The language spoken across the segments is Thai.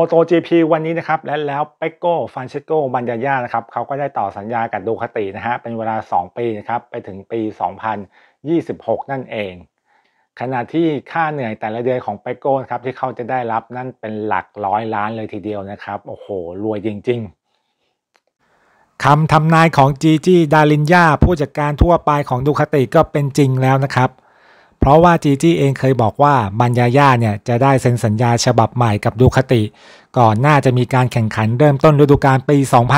MotoGP วันนี้นะครับและแล้วเปโก้ฟานเชโกบันยาญานะครับเขาก็ได้ต่อสัญญากับดูคาตินะฮะเป็นเวลา 2 ปีนะครับไปถึงปี 2026 นั่นเอง ขณะที่ค่าเหนื่อยแต่ละเดือนของเปโก้ครับ ที่เขาจะได้รับนั่นเป็นหลักร้อยล้านเลยทีเดียวนะครับโอ้โห รวยจริงๆคำทำนายของจีจี้ดารินยาผู้จัดการทั่วไปของดูคาติก็เป็นจริงแล้วนะครับเพราะว่าจีจี้เองเคยบอกว่ามันยาย่าเนี่ยจะได้เซ็นสัญญาฉบับใหม่กับดูคติ ก่อนหน้าจะมีการแข่งขันเริ่มต้นฤดูกาลปี 2024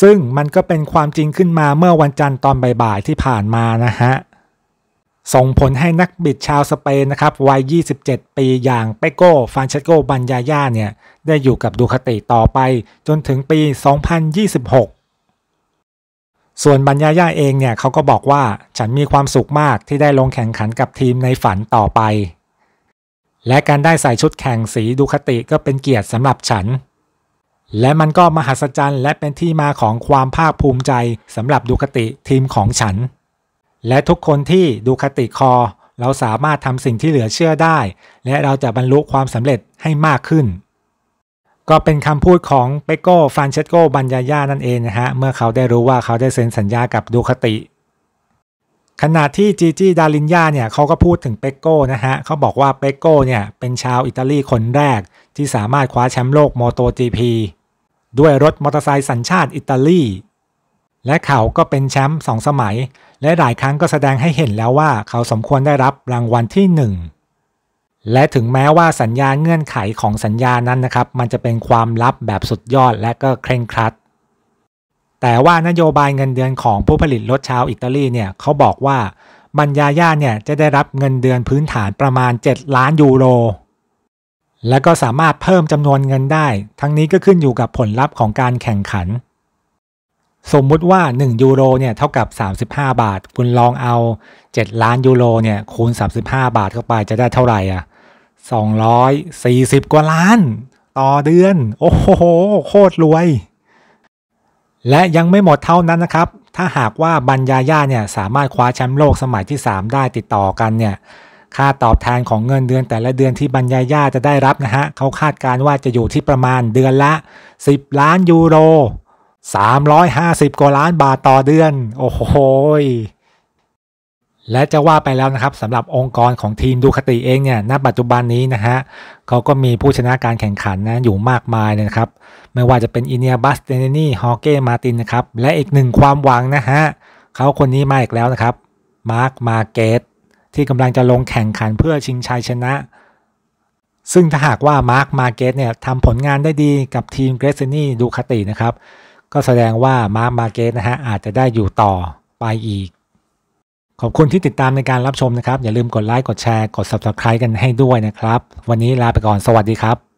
ซึ่งมันก็เป็นความจริงขึ้นมาเมื่อวันจันทร์ตอนบ่ายๆที่ผ่านมานะฮะส่งผลให้นักบิดชาวสเปนนะครับวัย 27 ปีอย่างเปโก้ฟานเชโกบัญญาย่าเนี่ยได้อยู่กับดูคติต่อไปจนถึงปี 2026ส่วนบัญญาย่าเองเนี่ยเขาก็บอกว่า ฉันมีความสุขมากที่ได้ลงแข่งขันกับทีมในฝันต่อไป และการได้ใส่ชุดแข่งสีดูคติก็เป็นเกียรติสำหรับฉัน และมันก็มหัศจรรย์และเป็นที่มาของความภาคภูมิใจสำหรับดูคติทีมของฉัน และทุกคนที่ดูคติคอเราสามารถทำสิ่งที่เหลือเชื่อได้ และเราจะบรรลุความสำเร็จให้มากขึ้นก็เป็นคำพูดของเปโก้ฟานเชสโกบัญญาญานั่นเองนะฮะ เมื่อเขาได้รู้ว่าเขาได้เซ็นสัญญากับดูคาติ ขณะที่จีจีดารินญาเนี่ยเขาก็พูดถึงเปโก้นะฮะ เขาบอกว่าเปโก้เนี่ยเป็นชาวอิตาลีคนแรกที่สามารถคว้าแชมป์โลกมอโตจีพีด้วยรถมอเตอร์ไซค์สัญชาติอิตาลี และเขาก็เป็นแชมป์สองสมัย และหลายครั้งก็แสดงให้เห็นแล้วว่าเขาสมควรได้รับรางวัลที่หนึ่งและถึงแม้ว่าสัญญาเงื่อนไขของสัญญานั้นนะครับมันจะเป็นความลับแบบสุดยอดและก็เคร่งครัด แต่ว่านโยบายเงินเดือนของผู้ผลิตรถชาวอิตาลีเนี่ยเขาบอกว่าบรรยาย่าเนี่ยจะได้รับเงินเดือนพื้นฐานประมาณ 7 ล้านยูโร และก็สามารถเพิ่มจำนวนเงินได้ ทั้งนี้ก็ขึ้นอยู่กับผลลัพธ์ของการแข่งขัน สมมุติว่า 1 ยูโรเนี่ยเท่ากับ 35 บาทคุณลองเอา 7 ล้านยูโรเนี่ยคูณ 35 บาทเข้าไปจะได้เท่าไหร่อ่ะ240กว่าล้าน ต่อเดือน โอ้โห โคตรรวย และยังไม่หมดเท่านั้นนะครับ ถ้าหากว่าบัญญาย่าเนี่ยสามารถคว้าแชมป์โลกสมัยที่ 3 ได้ติดต่อกันเนี่ย ค่าตอบแทนของเงินเดือนแต่ละเดือนที่บรรยาย่าจะได้รับนะฮะ เขาคาดการว่าจะอยู่ที่ประมาณเดือนละ 10 ล้านยูโร 350กว่าล้านบาทต่อเดือน โอ้โหและจะว่าไปแล้วนะครับสำหรับองค์กรของทีมดูคติเองเนี่ยณปัจจุบันนี้นะฮะเขาก็มีผู้ชนะการแข่งขันนะอยู่มากมายเลยนะครับไม่ว่าจะเป็นอินเนียบัสเตเนนี่ฮอเก้มาตินนะครับและอีกหนึ่งความหวังนะฮะเขาคนนี้มาอีกแล้วนะครับมาร์คมาเกตที่กำลังจะลงแข่งขันเพื่อชิงชัยชนะ ซึ่งถ้าหากว่ามาร์คมาเกตเนี่ยทำผลงานได้ดีกับทีมเกรซนี่ดูคตินะครับก็แสดงว่ามาร์คมาเกตนะฮะอาจจะได้อยู่ต่อไปอีกขอบคุณที่ติดตามในการรับชมนะครับ อย่าลืมกดไลค์กดแชร์กด subscribe กันให้ด้วยนะครับ วันนี้ลาไปก่อนสวัสดีครับ